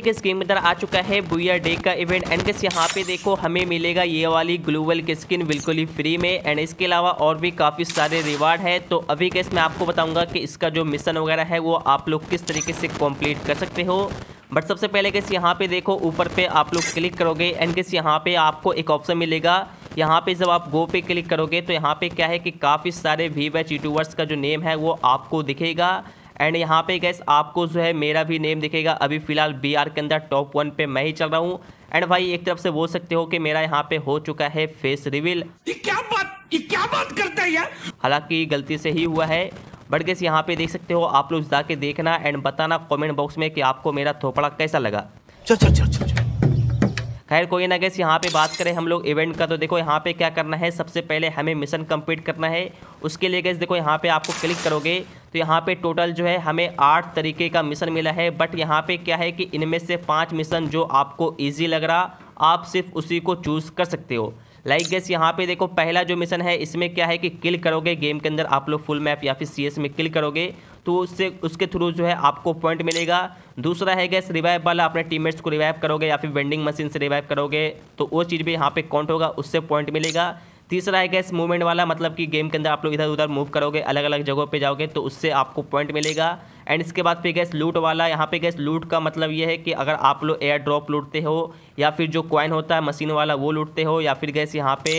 के स्क्रीन में आ चुका है बुआ डे का इवेंट एंड किस यहाँ पे देखो हमें मिलेगा ये वाली ग्लोबल की स्किन बिल्कुल ही फ्री में एंड इसके अलावा और भी काफ़ी सारे रिवार्ड है तो अभी कैस मैं आपको बताऊंगा कि इसका जो मिशन वगैरह है वो आप लोग किस तरीके से कंप्लीट कर सकते हो बट सबसे पहले कैसे यहाँ पे देखो ऊपर पे आप लोग क्लिक करोगे एंड किस यहाँ पे आपको एक ऑप्शन मिलेगा यहाँ पे जब आप गो पे क्लिक करोगे तो यहाँ पे क्या है कि काफ़ी सारे वी बैच यूट्यूबर्स का जो नेम है वो आपको दिखेगा एंड यहाँ पे गैस आपको जो है मेरा भी नेम दिखेगा अभी फिलहाल बी के अंदर टॉप वन पे मैं ही चल रहा हूँ एंड भाई एक तरफ से बोल सकते हो कि मेरा यहाँ पे हो चुका है फेस रिविल क्या बात ये क्या बात करता है यार हालांकि गलती से ही हुआ है बट गैस यहाँ पे देख सकते हो आप लोग जाके देखना एंड बताना कॉमेंट बॉक्स में कि आपको मेरा थोपड़ा कैसा लगा चल चल चल, चल। खैर कोई ना गैस यहाँ पे बात करें हम लोग इवेंट का तो देखो यहाँ पे क्या करना है सबसे पहले हमें मिशन कंप्लीट करना है उसके लिए गैस देखो यहाँ पे आपको क्लिक करोगे तो यहाँ पे टोटल जो है हमें आठ तरीके का मिशन मिला है बट यहाँ पे क्या है कि इनमें से पाँच मिशन जो आपको ईजी लग रहा आप सिर्फ उसी को चूज़ कर सकते हो लाइक गैस यहाँ पे देखो पहला जो मिशन है इसमें क्या है कि किल करोगे गेम के अंदर आप लोग फुल मैप या फिर सीएस में किल करोगे तो उससे उसके थ्रू जो है आपको पॉइंट मिलेगा दूसरा है गैस रिवाइव वाला अपने टीममेट्स को रिवाइव करोगे या फिर वेंडिंग मशीन से रिवाइव करोगे तो वो चीज़ भी यहाँ पे काउंट होगा उससे पॉइंट मिलेगा तीसरा है गैस मूवमेंट वाला मतलब कि गेम के अंदर आप लोग इधर उधर मूव करोगे अलग अलग जगहों पे जाओगे तो उससे आपको पॉइंट मिलेगा एंड इसके बाद फिर गैस लूट वाला यहाँ पे गैस लूट का मतलब ये है कि अगर आप लोग एयर ड्रॉप लूटते हो या फिर जो कॉइन होता है मशीन वाला वो लूटते हो या फिर गैस यहाँ पे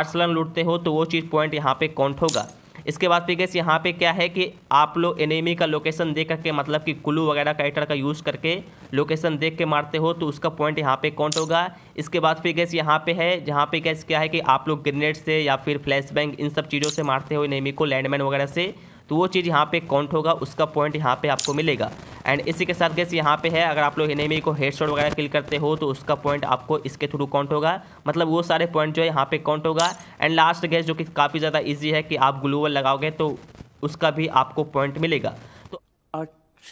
आर्सलन लूटते हो तो वो चीज़ पॉइंट यहाँ पर काउंट होगा इसके बाद फिर गैस यहाँ पे क्या है कि आप लोग एनेमी का लोकेशन देख करके मतलब कि क्लू वगैरह कैटर का यूज़ करके लोकेशन देख के मारते हो तो उसका पॉइंट यहाँ पे काउंट होगा इसके बाद फिर गैस यहाँ पे है जहाँ पे गैस क्या है कि आप लोग ग्रेनेड से या फिर फ्लैश बैंक इन सब चीज़ों से मारते हो एनेमी को लैंडमैन वगैरह से तो वो चीज़ यहाँ पे काउंट होगा उसका पॉइंट यहाँ पे आपको मिलेगा एंड इसी के साथ गैस यहाँ पे है अगर आप लोग इनेमी को हेडशॉट वगैरह किल करते हो तो उसका पॉइंट आपको इसके थ्रू काउंट होगा मतलब वो सारे पॉइंट जो है यहाँ पे काउंट होगा एंड लास्ट गैस जो कि काफ़ी ज़्यादा ईजी है कि आप ग्लूवल लगाओगे तो उसका भी आपको पॉइंट मिलेगा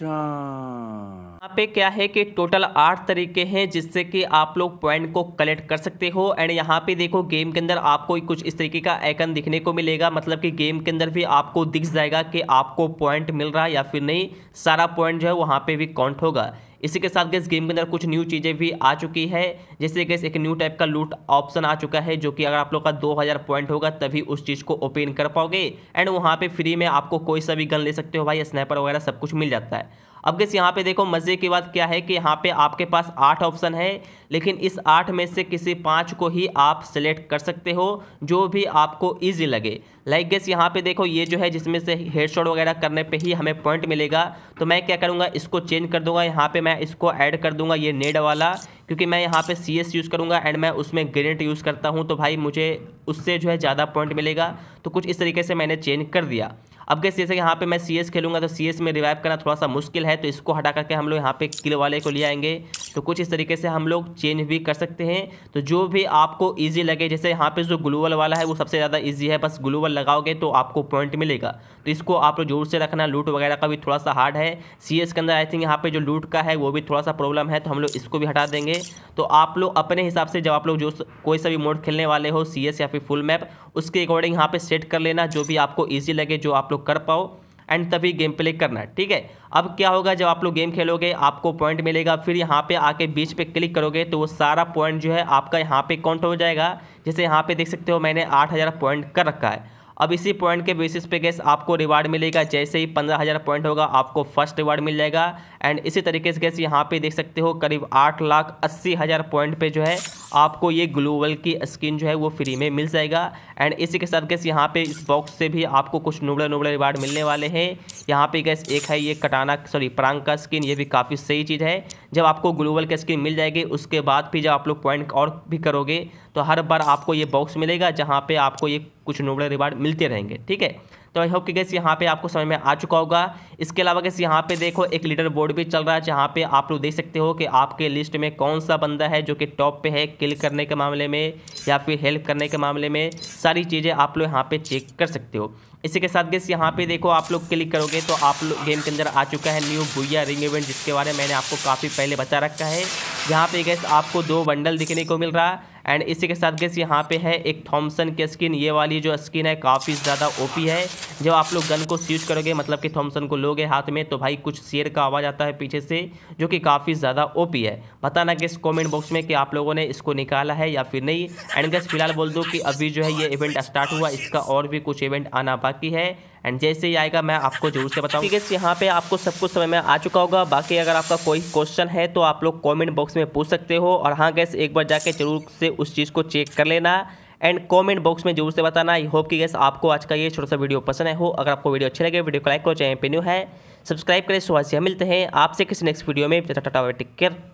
यहाँ पे क्या है कि टोटल आठ तरीके हैं जिससे कि आप लोग पॉइंट को कलेक्ट कर सकते हो एंड यहाँ पे देखो गेम के अंदर आपको कुछ इस तरीके का आइकन दिखने को मिलेगा मतलब कि गेम के अंदर भी आपको दिख जाएगा कि आपको पॉइंट मिल रहा है या फिर नहीं सारा पॉइंट जो है वहाँ पे भी काउंट होगा इसी के साथ गैस गेम के अंदर कुछ न्यू चीज़ें भी आ चुकी है जैसे गैस एक न्यू टाइप का लूट ऑप्शन आ चुका है जो कि अगर आप लोग का 2000 पॉइंट होगा तभी उस चीज़ को ओपन कर पाओगे एंड वहाँ पे फ्री में आपको कोई सा भी गन ले सकते हो भाई स्नैपर वगैरह सब कुछ मिल जाता है अब गैस यहाँ पे देखो मज़े की बात क्या है कि यहाँ पे आपके पास आठ ऑप्शन है लेकिन इस आठ में से किसी पाँच को ही आप सेलेक्ट कर सकते हो जो भी आपको ईजी लगे लाइक गैस यहाँ पे देखो ये जो है जिसमें से हेडशॉट वगैरह करने पे ही हमें पॉइंट मिलेगा तो मैं क्या करूँगा इसको चेंज कर दूँगा यहाँ पे मैं इसको ऐड कर दूँगा ये नेड वाला क्योंकि मैं यहाँ पे सी यूज़ करूँगा एंड मैं उसमें ग्रेनेट यूज़ करता हूँ तो भाई मुझे उससे जो है ज़्यादा पॉइंट मिलेगा तो कुछ इस तरीके से मैंने चेंज कर दिया अब गैस जैसे यहाँ पे मैं सी खेलूंगा तो सी में रिवाइव करना थोड़ा सा मुश्किल है तो इसको हटा करके हम लोग यहाँ पे किल वाले को ले आएंगे तो कुछ इस तरीके से हम लोग चेंज भी कर सकते हैं तो जो भी आपको ईजी लगे जैसे यहाँ पर जो ग्लूवल वाला है वो सबसे ज़्यादा ईजी है बस ग्लूवल लगाओगे तो आपको पॉइंट मिलेगा तो इसको आप लोग जोर से रखना लूट वगैरह का भी थोड़ा सा हार्ड है सी के अंदर आई थिंक यहाँ पे जो लूट का है वो भी थोड़ा सा प्रॉब्लम है तो हम लोग इसको भी हटा देंगे तो आप लोग अपने हिसाब से जब आप लोग जो कोई सा भी मोड खेलने वाले हो सी या फिर फुल मैप उसके अकॉर्डिंग यहाँ पर सेट कर लेना जो भी आपको ईजी लगे जो आप लोग कर पाओ एंड तभी गेम प्ले करना ठीक है अब क्या होगा जब आप लोग गेम खेलोगे आपको पॉइंट मिलेगा फिर यहाँ पे आके बीच पे क्लिक करोगे तो वो सारा पॉइंट जो है आपका यहाँ पे काउंट हो जाएगा जैसे यहाँ पे देख सकते हो मैंने आठ हज़ार पॉइंट कर रखा है अब इसी पॉइंट के बेसिस पे गैस आपको रिवार्ड मिलेगा जैसे ही पंद्रह हज़ार पॉइंट होगा आपको फर्स्ट रिवार्ड मिल जाएगा एंड इसी तरीके से गैस यहाँ पे देख सकते हो करीब आठ लाख अस्सी हज़ार पॉइंट पे जो है आपको ये ग्लोबल की स्किन जो है वो फ्री में मिल जाएगा एंड इसी के साथ गैस यहाँ पे इस बॉक्स से भी आपको कुछ नुबड़े नुबड़े रिवार्ड मिलने वाले हैं यहाँ पे गैस एक है ये कटाना सॉरी प्रांग का स्किन ये भी काफ़ी सही चीज़ है जब आपको ग्लोबल की स्किन मिल जाएगी उसके बाद भी जब आप लोग पॉइंट और भी करोगे तो हर बार आपको ये बॉक्स मिलेगा जहाँ पर आपको ये कुछ नुबड़े रिवार्ड मिलते रहेंगे ठीक है तो आई होप कि गैस यहाँ पे आपको समझ में आ चुका होगा इसके अलावा गैस यहाँ पे देखो एक लीडर बोर्ड भी चल रहा है जहाँ पे आप लोग देख सकते हो कि आपके लिस्ट में कौन सा बंदा है जो कि टॉप पे है किल करने के मामले में या फिर हेल्प करने के मामले में सारी चीज़ें आप लोग यहाँ पर चेक कर सकते हो इसी के साथ गैस यहाँ पे देखो आप लोग क्लिक करोगे तो आप लोग गेम के अंदर आ चुका है न्यू भुया रिंग इवेंट जिसके बारे में मैंने आपको काफ़ी पहले बता रखा है यहाँ पे गैस आपको दो बंडल दिखने को मिल रहा है एंड इसी के साथ गैस यहाँ पे है एक थॉमसन की स्किन ये वाली जो स्किन है काफ़ी ज़्यादा ओपी है जब आप लोग गन को स्विच करोगे मतलब कि थॉमसन को लोगे हाथ में तो भाई कुछ शेर का आवाज़ आता है पीछे से जो कि काफ़ी ज़्यादा ओ है बताना गैस कॉमेंट बॉक्स में कि आप लोगों ने इसको निकाला है या फिर नहीं एंड गैस फिलहाल बोल दो कि अभी जो है ये इवेंट स्टार्ट हुआ इसका और भी कुछ इवेंट आना बाकी है एंड जैसे ही आएगा मैं आपको जरूर से बताऊँ ठीक है यहाँ पे आपको सब कुछ समय में आ चुका होगा बाकी अगर आपका कोई क्वेश्चन है तो आप लोग कॉमेंट बॉक्स में पूछ सकते हो और हाँ गैस एक बार जाके जरूर से उस चीज़ को चेक कर लेना एंड कमेंट बॉक्स में जरूर से बताना आई होप कि गैस आपको आज का ये छोटा सा वीडियो पसंद है हो अगर आपको वीडियो अच्छे लगे वीडियो को लाइक करो चाहे पे न्यू है सब्सक्राइब करें सुबह से मिलते हैं आपसे किसी नेक्स्ट वीडियो में टाटा टिक केयर